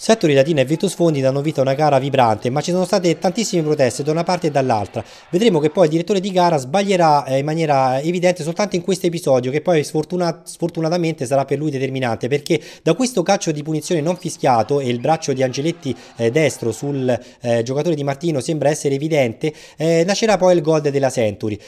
Settori Latina e Virtus Fondi danno vita a una gara vibrante, ma ci sono state tantissime proteste da una parte e dall'altra. Vedremo che poi il direttore di gara sbaglierà eh, in maniera evidente soltanto in questo episodio, che poi sfortuna sfortunatamente sarà per lui determinante, perché da questo calcio di punizione non fischiato e il braccio di Angeletti eh, destro sul eh, giocatore di Martino sembra essere evidente, eh, nascerà poi il gol della Century.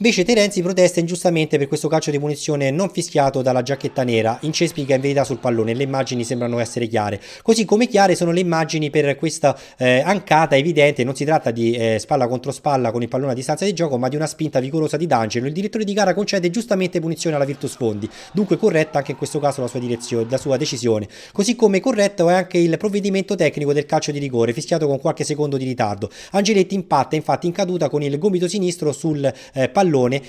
Invece Terenzi protesta ingiustamente per questo calcio di punizione non fischiato dalla giacchetta nera, incespica in verità sul pallone, le immagini sembrano essere chiare. Così come chiare sono le immagini per questa eh, ancata evidente, non si tratta di eh, spalla contro spalla con il pallone a distanza di gioco, ma di una spinta vigorosa di D'Angelo. Il direttore di gara concede giustamente punizione alla Virtus Fondi, dunque corretta anche in questo caso la sua, la sua decisione. Così come corretto è anche il provvedimento tecnico del calcio di rigore, fischiato con qualche secondo di ritardo. Angeletti impatta infatti in caduta con il gomito sinistro sul eh, pallone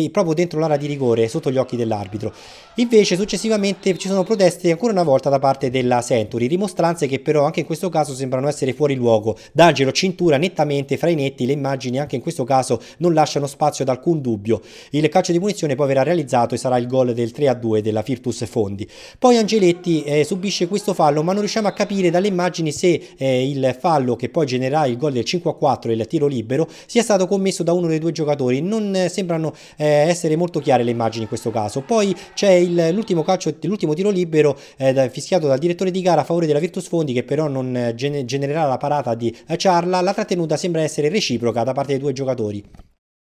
che proprio dentro l'area di rigore, sotto gli occhi dell'arbitro. Invece successivamente ci sono proteste ancora una volta da parte della Century, rimostranze che però anche in questo caso sembrano essere fuori luogo. D'Angelo cintura nettamente fra i netti, le immagini anche in questo caso non lasciano spazio ad alcun dubbio. Il calcio di punizione poi verrà realizzato e sarà il gol del 3-2 della Virtus Fondi. Poi Angeletti eh, subisce questo fallo ma non riusciamo a capire dalle immagini se eh, il fallo che poi genererà il gol del 5-4 e il tiro libero sia stato commesso da uno dei due giocatori. Non eh, sembrano eh, essere molto chiare le immagini in questo caso. Poi c'è l'ultimo calcio, l'ultimo tiro libero eh, fischiato dal direttore di gara a favore della Virtus Fondi che però non eh, gen genererà la parata di eh, Charla. La trattenuta sembra essere reciproca da parte dei due giocatori.